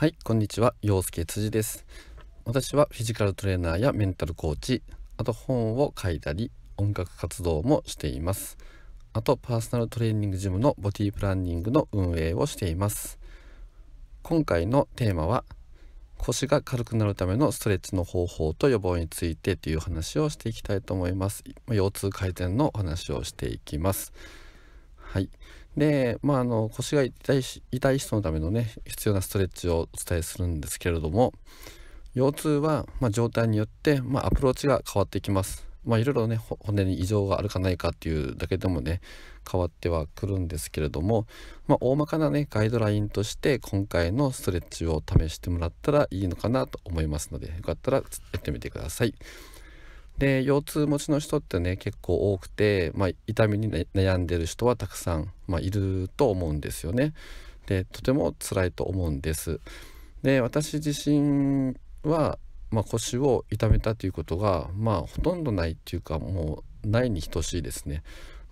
はい、こんにちは。陽介辻です。私はフィジカルトレーナーやメンタルコーチ、あと本を書いたり、音楽活動もしています。あとパーソナルトレーニングジムのボディプランニングの運営をしています。今回のテーマは腰が軽くなるためのストレッチの方法と予防についてという話をしていきたいと思います。腰痛改善のお話をしていきます。はい、で、まあ、あの腰が痛い痛い人のためのね必要なストレッチをお伝えするんですけれども腰痛は、まあ、状態によって、まあ、アプローチが変わってきます。まあ、いろいろね骨に異常があるかないかっていうだけでもね変わってはくるんですけれども、まあ、大まかなねガイドラインとして今回のストレッチを試してもらったらいいのかなと思いますのでよかったらやってみてください。で腰痛持ちの人ってね結構多くて、まあ、痛みに、ね、悩んでる人はたくさん、まあ、いると思うんですよね。でとても辛いと思うんです。で私自身は、まあ、腰を痛めたということが、まあ、ほとんどないっていうかもうないに等しいですね。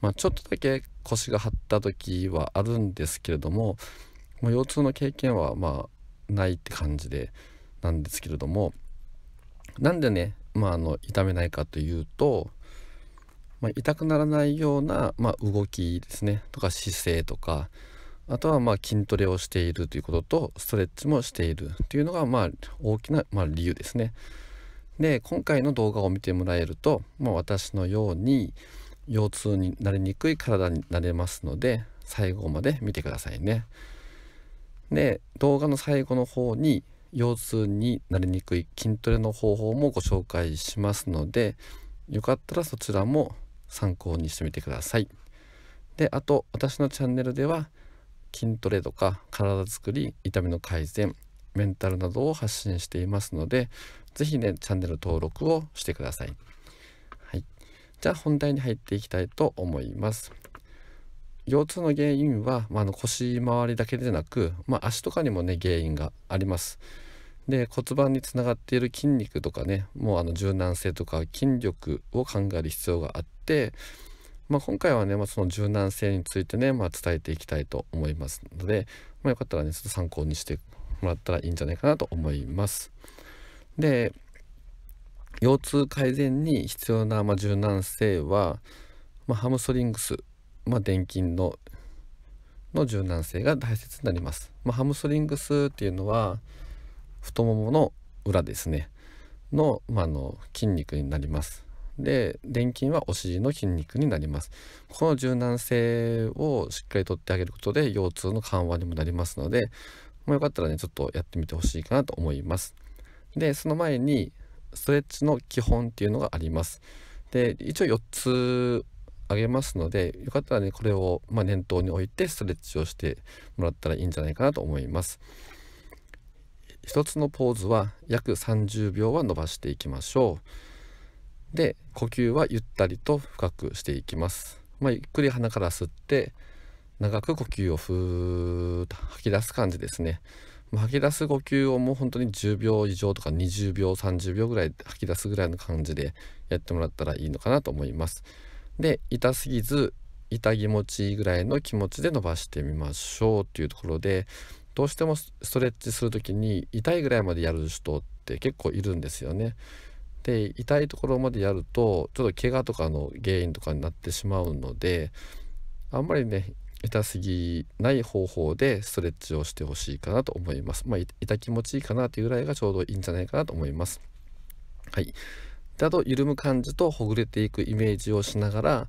まあ、ちょっとだけ腰が張った時はあるんですけれども、ま腰痛の経験はまあないって感じでなんですけれどもなんでねまあ、あの痛めないかというと、まあ、痛くならないような、まあ、動きですねとか姿勢とかあとはまあ筋トレをしているということとストレッチもしているというのがまあ大きな、まあ、理由ですね。で今回の動画を見てもらえると、まあ、私のように腰痛になりにくい体になれますので最後まで見てくださいね。で動画の最後の方に腰痛になりにくい筋トレの方法もご紹介しますのでよかったらそちらも参考にしてみてください。であと私のチャンネルでは筋トレとか体づくり痛みの改善メンタルなどを発信していますので是非ねチャンネル登録をしてください。はい、じゃあ本題に入っていきたいと思います。腰痛の原因は、まあ、の腰回りだけでなく、まあ、足とかにもね原因があります。で骨盤につながっている筋肉とかねもうあの柔軟性とか筋力を考える必要があって、まあ、今回はね、まあ、その柔軟性についてね、まあ、伝えていきたいと思いますので、まあ、よかったらねちょっと参考にしてもらったらいいんじゃないかなと思います。で腰痛改善に必要な、ま柔軟性は、まハムストリングス、ま電筋のの柔軟性が大切になります。まハムストリングスっていうのは太ももの裏ですねの,、まあ、の筋肉になりますで臀筋はお尻の筋肉になりますこの柔軟性をしっかりとってあげることで腰痛の緩和にもなりますのでもうよかったらねちょっとやってみてほしいかなと思いますでその前にストレッチの基本っていうのがありますで一応4つあげますのでよかったらねこれをま念頭に置いてストレッチをしてもらったらいいんじゃないかなと思います1つのポーズは約30秒は伸ばしていきましょうで呼吸はゆったりと深くしていきます、まあ、ゆっくり鼻から吸って長く呼吸をふーっと吐き出す感じですね吐き出す呼吸をもう本当に10秒以上とか20秒30秒ぐらい吐き出すぐらいの感じでやってもらったらいいのかなと思いますで痛すぎず痛気持ちいいぐらいの気持ちで伸ばしてみましょうというところでどうしてもストレッチする時に痛いぐらいまでやる人って結構いるんですよね。で痛いところまでやるとちょっと怪我とかの原因とかになってしまうのであんまりね痛すぎない方法でストレッチをしてほしいかなと思います。まあ、痛気持ちいいかなというぐらいがちょうどいいんじゃないかなと思います。はい。であと緩む感じとほぐれていくイメージをしながら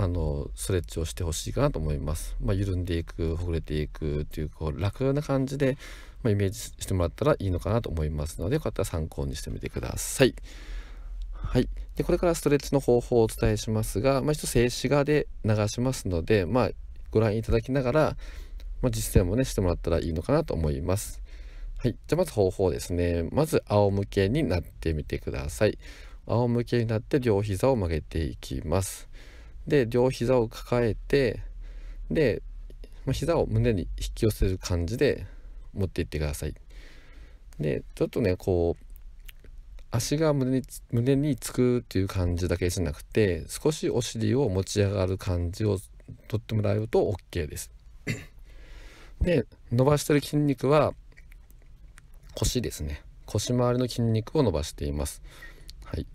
あのストレッチをしてほしいかなと思います。まあ、緩んでいくほぐれていくというこう楽な感じで、まあ、イメージしてもらったらいいのかなと思いますのでよかったら参考にしてみてください。はい、でこれからストレッチの方法をお伝えしますが、まあ、一応静止画で流しますので、まあ、ご覧いただきながら、まあ、実践もねしてもらったらいいのかなと思います。はい、じゃあまず方法ですねまず仰向けになってみてください。仰向けになって両膝を曲げていきます。で両膝を抱えてで、まあ、膝を胸に引き寄せる感じで持っていってくださいでちょっとねこう足が胸に胸につくっていう感じだけじゃなくて少しお尻を持ち上がる感じをとってもらうと OK です で伸ばしてる筋肉は腰ですね腰周りの筋肉を伸ばしていますはい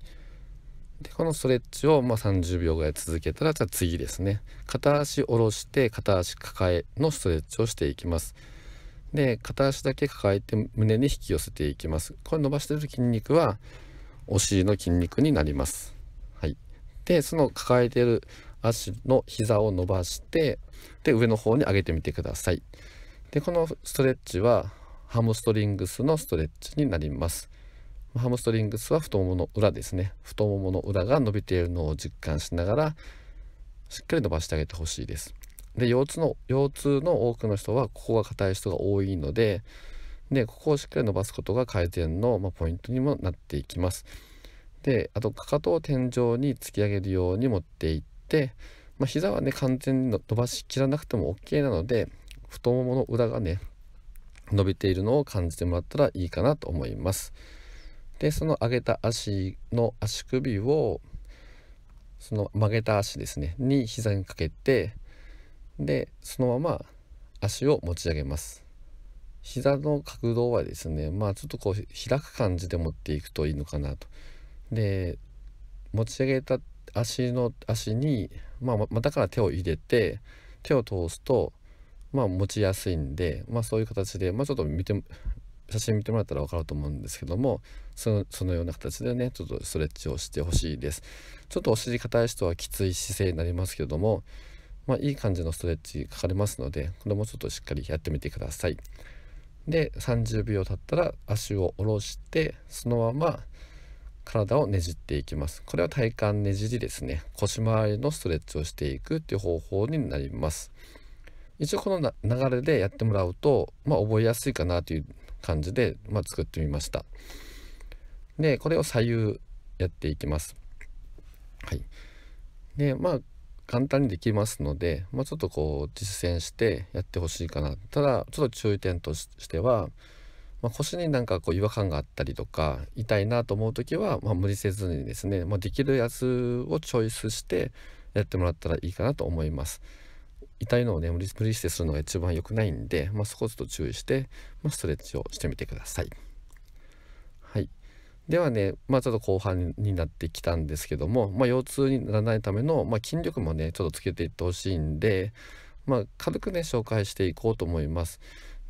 でこのストレッチをま30秒ぐらい続けたらじゃあ次ですね片足下ろして片足抱えのストレッチをしていきますで片足だけ抱えて胸に引き寄せていきますこれ伸ばしてる筋肉はお尻の筋肉になりますはいでその抱えてる足の膝を伸ばしてで上の方に上げてみてくださいでこのストレッチはハムストリングスのストレッチになりますハムストリングスは太ももの裏ですね太ももの裏が伸びているのを実感しながらしっかり伸ばしてあげてほしいですで腰痛の腰痛の多くの人はここが硬い人が多いのででここをしっかり伸ばすことが改善の、まポイントにもなっていきますであとかかとを天井に突き上げるように持っていって、まあ、膝はね完全に伸ばしきらなくても OK なので太ももの裏がね伸びているのを感じてもらったらいいかなと思います。でその上げた足の足首をその曲げた足ですねに膝にかけてでそのまま足を持ち上げます膝の角度はですねまあちょっとこう開く感じで持っていくといいのかなとで持ち上げた足の足に、まあ、まだから手を入れて手を通すとまあ持ちやすいんでまあそういう形でまあちょっと見て写真見てもらったら分かると思うんですけどもそのそのような形でねちょっとストレッチをしてほしいですちょっとお尻硬い人はきつい姿勢になりますけどもまあ、いい感じのストレッチかかりますのでこれもちょっとしっかりやってみてくださいで30秒経ったら足を下ろしてそのまま体をねじっていきますこれは体幹ねじりですね腰回りのストレッチをしていくっていう方法になります一応この流れでやってもらうと、まあ、覚えやすいかなという感じで、まあ、作ってみましたでこれを左右やっていきますはいでまあ簡単にできますので、まあ、ちょっとこう実践してやってほしいかなただちょっと注意点としては、まあ、腰になんかこう違和感があったりとか痛いなと思う時は、まあ、無理せずにですね、まできるやつをチョイスしてやってもらったらいいかなと思います。痛いのをね無理無理してするのが一番良くないんで、まあ、そこちょっと注意して、まあ、ストレッチをしてみてください。はい、ではね、まあ、ちょっと後半になってきたんですけども、まあ、腰痛にならないための、まあ、筋力もねちょっとつけていってほしいんで、まあ、軽くね紹介していこうと思います。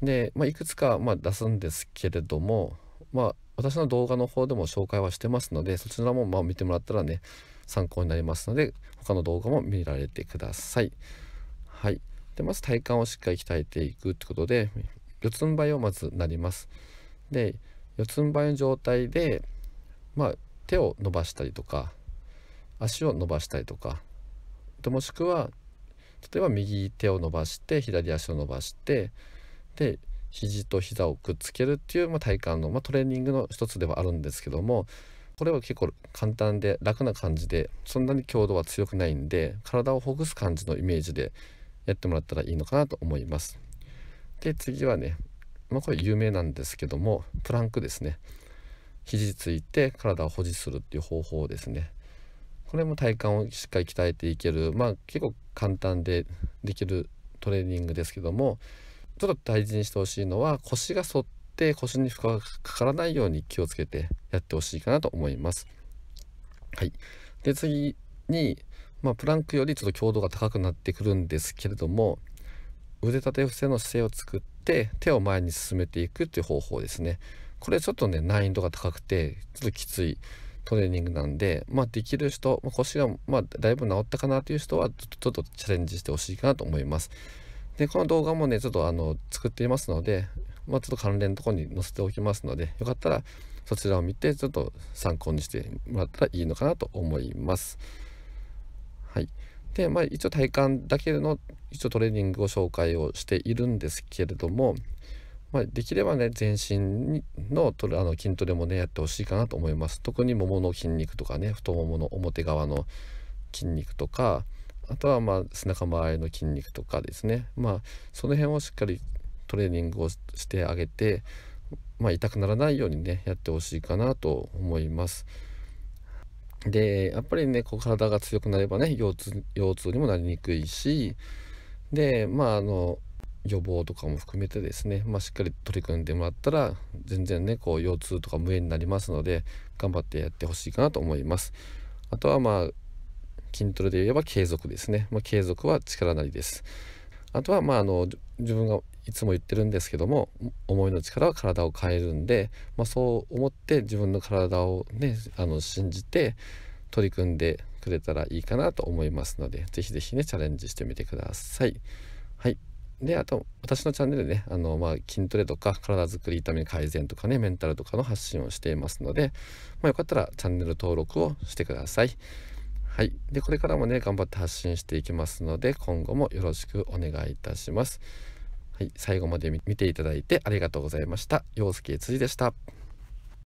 で、まあ、いくつか、まあ、出すんですけれども、まあ、私の動画の方でも紹介はしてますのでそちらもまあ見てもらったらね参考になりますので他の動画も見られてください。はい。で、まず体幹をしっかり鍛えていくってことで、四つん這いをまずなります。で、四つん這いの状態で、まあ、手を伸ばしたりとか、足を伸ばしたりとか、もしくは、例えば右手を伸ばして、左足を伸ばして、で、肘と膝をくっつけるっていう、まあ、体幹の、まあ、トレーニングの一つではあるんですけどもこれは結構簡単で楽な感じでそんなに強度は強くないんで体をほぐす感じのイメージでやってもらったらいいのかなと思います。で次はね、まあ、これ有名なんですけどもプランクですね肘ついて体を保持するっていう方法ですねこれも体幹をしっかり鍛えていけるまあ結構簡単でできるトレーニングですけどもちょっと大事にしてほしいのは腰が反って腰に負荷がかからないように気をつけてやってほしいかなと思いますはいで次にまあ、プランクよりちょっと強度が高くなってくるんですけれども腕立て伏せの姿勢を作って手を前に進めていくっていう方法ですねこれちょっとね難易度が高くてちょっときついトレーニングなんで、まあ、できる人腰がまあだいぶ治ったかなという人はちょっとチャレンジしてほしいかなと思いますでこの動画もねちょっとあの作っていますので、まあ、ちょっと関連のとこに載せておきますのでよかったらそちらを見てちょっと参考にしてもらったらいいのかなと思います。で、まあ、一応体幹だけの一応トレーニングを紹介をしているんですけれども、まあ、できればね全身のトレあの筋トレもねやってほしいかなと思います特にももの筋肉とかね太ももの表側の筋肉とかあとはまあ背中周りの筋肉とかですねまあその辺をしっかりトレーニングをしてあげて、まあ、痛くならないようにねやってほしいかなと思います。でやっぱりねこう体が強くなればね腰痛腰痛にもなりにくいしでまああの予防とかも含めてですね、まあ、しっかり取り組んでもらったら全然ねこう腰痛とか無縁になりますので頑張ってやってほしいかなと思います。あとはまあ筋トレで言えば継続ですね、まあ、継続は力なりです。あとはまああの自分がいつも言ってるんですけども思いの力は体を変えるんで、まあ、そう思って自分の体をねあの信じて取り組んでくれたらいいかなと思いますので是非是非ねチャレンジしてみてください。はいであと私のチャンネルでねあの、まあ、筋トレとか体づくり痛み改善とかねメンタルとかの発信をしていますので、まあ、よかったらチャンネル登録をしてください。はい、でこれからもね頑張って発信していきますので今後もよろしくお願いいたします。い、最後まで見ていただいてありがとうございました。陽介辻でした。